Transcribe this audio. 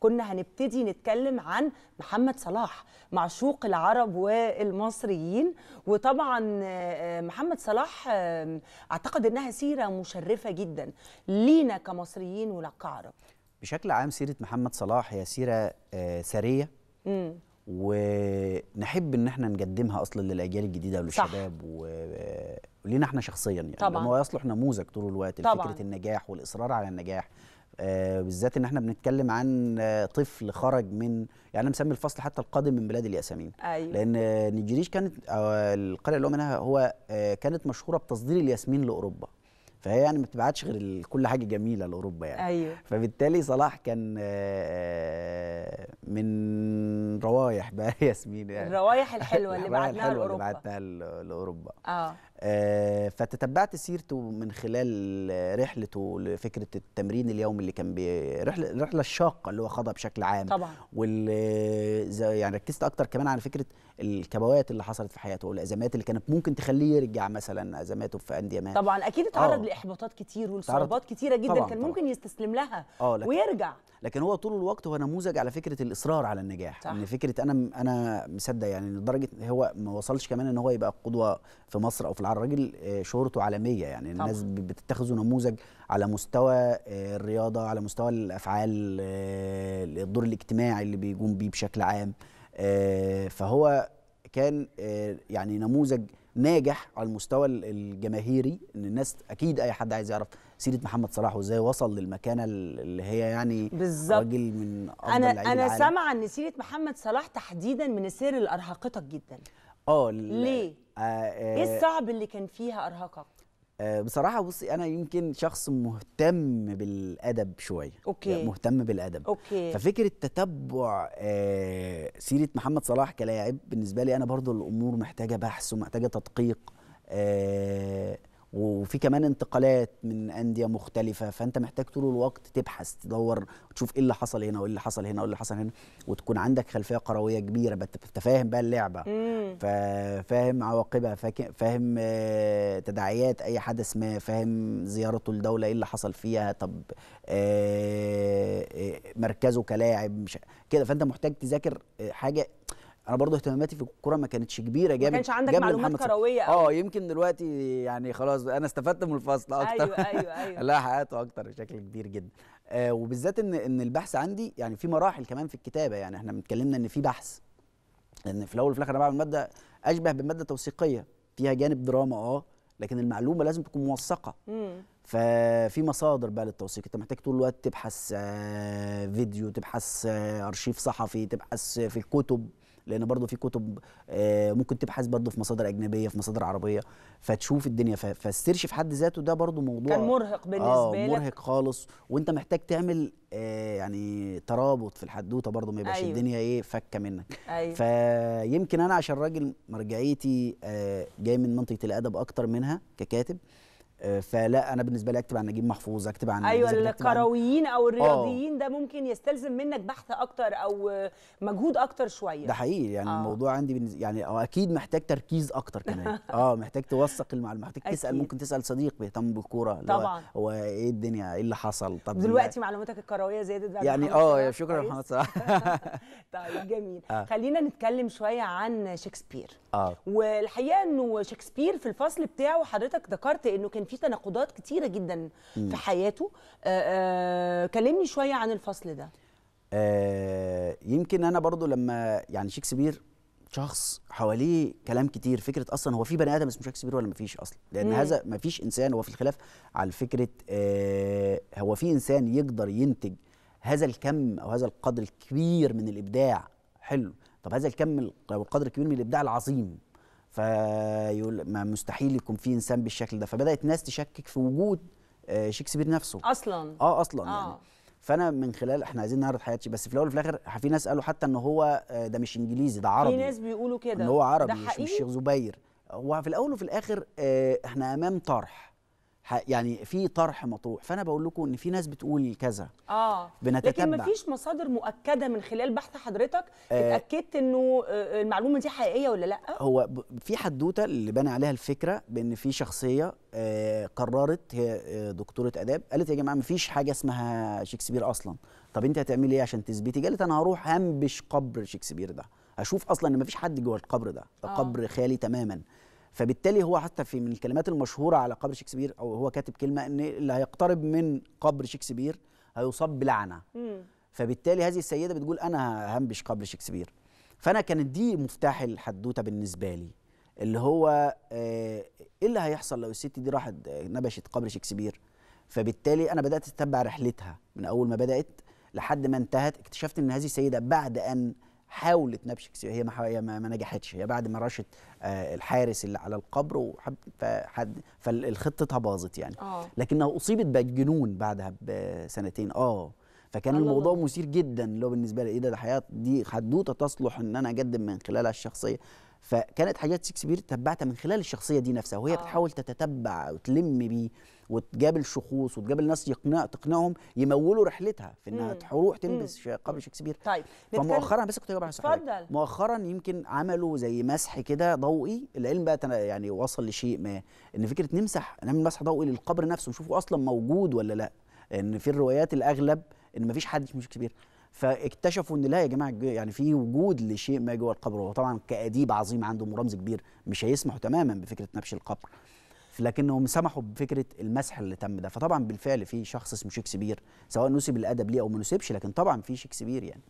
كنا هنبتدي نتكلم عن محمد صلاح معشوق العرب والمصريين وطبعا آه، آه، محمد صلاح اعتقد انها سيره مشرفه جدا لينا كمصريين وكعرب بشكل عام سيره محمد صلاح هي سيره آه، ثريه ونحب ان احنا نقدمها اصلا للاجيال الجديده وللشباب ولينا احنا شخصيا يعني طبعا هو يصلح نموذج طول الوقت لفكره النجاح والاصرار على النجاح آه، بالذات ان احنا بنتكلم عن آه، طفل خرج من يعني انا مسمي الفصل حتى القادم من بلاد الياسمين أيوة. لان نجريش كانت القريه اللي هو منها هو آه، كانت مشهوره بتصدير الياسمين لاوروبا فهي يعني ما بتبعتش غير كل حاجه جميله لاوروبا يعني أيوه. فبالتالي صلاح كان آه، آه، من روايح بقى ياسمين يعني الروايح الحلوه اللي بعتناها لاوروبا اللي بعتناها لاوروبا آه. اه فتتبعت سيرته من خلال رحلته لفكره التمرين اليومي اللي كان رحله الرحله الشاقه اللي هو خاضها بشكل عام طبعا وال يعني ركزت اكتر كمان على فكره الكبوات اللي حصلت في حياته والازمات اللي كانت ممكن تخليه يرجع مثلا ازماته في انديه ما طبعا اكيد اتعرض لاحباطات كتير ولصعوبات كتيره جدا طبعًا كان طبعًا ممكن يستسلم لها آه، ويرجع لكن هو طول الوقت هو نموذج على فكره الاصرار على النجاح صح. ان فكره انا انا مصدق يعني لدرجه هو ما وصلش كمان ان هو يبقى قدوه في مصر او في العالم الراجل آه، شهرته عالميه يعني طبعا. الناس بتتخذه نموذج على مستوى آه، الرياضه على مستوى الافعال الدور الاجتماعي اللي بيقوم بيه بشكل عام فهو كان يعني نموذج ناجح على المستوى الجماهيري ان الناس اكيد اي حد عايز يعرف سيره محمد صلاح وازاي وصل للمكانه اللي هي يعني بالظبط راجل من افضل انا انا سامعه ان سيره محمد صلاح تحديدا من السير اللي ارهقتك جدا اه ليه؟ آه آه ايه الصعب اللي كان فيها ارهقك؟ آه، بصراحة بصي أنا يمكن شخص مهتم بالأدب شوية أوكي يعني مهتم بالأدب أوكي ففكرة تتبع آه، سيرة محمد صلاح كلاعب بالنسبة لي أنا برضو الأمور محتاجة بحث ومحتاجة تدقيق آه، وفي كمان انتقالات من انديه مختلفه فانت محتاج طول الوقت تبحث تدور تشوف ايه اللي حصل هنا وايه اللي حصل هنا وايه اللي حصل هنا وتكون عندك خلفيه قرويه كبيره انت فاهم بقى اللعبه فاهم عواقبها فاهم آه، تداعيات اي حدث ما فاهم زيارته لدوله ايه اللي حصل فيها طب آه، آه، مركزه كلاعب مش كده فانت محتاج تذاكر حاجه انا برضو اهتماماتي في الكوره ما كانتش كبيره جامد ما كانش عندك معلومات كرويه اه يمكن دلوقتي يعني خلاص انا استفدت من الفصل أيوة، اكتر ايوه ايوه ايوه لا اكتر بشكل كبير جدا آه وبالذات ان ان البحث عندي يعني في مراحل كمان في الكتابه يعني احنا اتكلمنا ان في بحث لان في الاول وفي الاخر انا بعمل ماده اشبه بماده توثيقيه فيها جانب دراما اه لكن المعلومه لازم تكون موثقه ففي مصادر بقى للتوثيق انت محتاج طول الوقت تبحث آه فيديو تبحث آه ارشيف صحفي تبحث في الكتب لان برضو في كتب آه، ممكن تبحث برضو في مصادر اجنبيه في مصادر عربيه فتشوف الدنيا فالسيرش في حد ذاته ده برضو موضوع كان مرهق بالنسبه آه لك مرهق خالص وانت محتاج تعمل آه، يعني ترابط في الحدوته برضو ما يبقاش أيوه. الدنيا ايه فكه منك أيوه. فيمكن انا عشان راجل مرجعيتي آه، جاي من منطقه الادب اكتر منها ككاتب آه، فلا انا بالنسبه لي اكتب عن نجيب محفوظ اكتب عن ايوه الكرويين عن... او آه. الرياضيين ده ممكن يستلزم منك بحث اكتر او مجهود اكتر شويه ده حقيقي يعني أوه. الموضوع عندي بالنسبة يعني أو اكيد محتاج تركيز اكتر كمان اه محتاج توثق المعلومه محتاج تسال ممكن تسال صديق بيهتم بالكوره طبعا هو ايه الدنيا ايه اللي حصل طب دلوقتي معلوماتك الكرويه زادت بقى يعني اه شكرا يا محمد صلاح طيب جميل آه. خلينا نتكلم شويه عن شكسبير اه والحقيقه انه شكسبير في الفصل بتاعه حضرتك ذكرت انه كان في تناقضات كتيره جدا في حياته آه، آه، كلمني شويه عن الفصل ده آه يمكن انا برضو لما يعني شكسبير شخص حواليه كلام كتير فكره اصلا هو في بني ادم اسمه شكسبير ولا مفيش اصلا لان مم. هذا مفيش انسان هو في الخلاف على فكره آه هو في انسان يقدر ينتج هذا الكم او هذا القدر الكبير من الابداع حلو طب هذا الكم القدر الكبير من الابداع العظيم فيقول ما مستحيل يكون في انسان بالشكل ده فبدات ناس تشكك في وجود آه، شكسبير نفسه اصلا اه اصلا يعني. آه. يعني فانا من خلال احنا عايزين نعرض حياتي بس في الاول وفي الاخر في ناس قالوا حتى ان هو آه، ده مش انجليزي ده عربي في ناس بيقولوا كده ان هو عربي مش الشيخ زبير هو في الاول وفي الاخر آه، احنا امام طرح يعني في طرح مطروح فانا بقول لكم ان في ناس بتقول كذا اه بنتتبع لكن مفيش مصادر مؤكده من خلال بحث حضرتك آه اتاكدت انه آه، آه، المعلومه دي حقيقيه ولا لا هو في حدوته اللي بنى عليها الفكره بان في شخصيه آه قررت هي آه، دكتوره اداب قالت يا جماعه مفيش حاجه اسمها شكسبير اصلا طب انت هتعملي ايه عشان تثبتي قالت انا هروح هنبش قبر شكسبير ده اشوف اصلا ان مفيش حد جوه القبر ده ده آه. قبر خالي تماما فبالتالي هو حتى في من الكلمات المشهوره على قبر شكسبير او هو كاتب كلمه ان اللي هيقترب من قبر شكسبير هيصاب بلعنه مم. فبالتالي هذه السيده بتقول انا همبش قبر شكسبير فانا كانت دي مفتاح الحدوته بالنسبه لي اللي هو آه، ايه اللي هيحصل لو الست دي راحت آه، نبشت قبر شكسبير فبالتالي انا بدات اتبع رحلتها من اول ما بدات لحد ما انتهت اكتشفت ان هذه السيده بعد ان حاولت نابشيك هي ما هي ما نجحتش هي بعد ما رشت آه، الحارس اللي على القبر فحد فالخطتها باظت يعني أوه. لكنها اصيبت بالجنون بعدها بسنتين اه فكان الله الموضوع الله. مثير جدا اللي هو بالنسبه لي ايه ده ده دي حدوته تصلح ان انا اقدم من خلالها الشخصيه فكانت حاجات شكسبير تبعتها من خلال الشخصيه دي نفسها وهي آه. بتحاول تتتبع وتلم بيه وتقابل شخوص وتقابل ناس يقنع تقنعهم يمولوا رحلتها في انها تروح تلبس قبل شكسبير طيب فمؤخرا بس كنت اتفضل مؤخرا يمكن عملوا زي مسح كده ضوئي العلم بقى يعني وصل لشيء ما ان فكره نمسح نعمل مسح ضوئي للقبر نفسه نشوفه اصلا موجود ولا لا ان في الروايات الاغلب ان مفيش حد اسمه شكسبير فاكتشفوا ان لا يا جماعه يعني في وجود لشيء ما جوه القبر وطبعا طبعا كاديب عظيم عندهم رمز كبير مش هيسمحوا تماما بفكره نبش القبر لكنهم سمحوا بفكره المسح اللي تم ده فطبعا بالفعل في شخص اسمه شكسبير سواء نسب الادب ليه او ما نسبش لكن طبعا في شكسبير يعني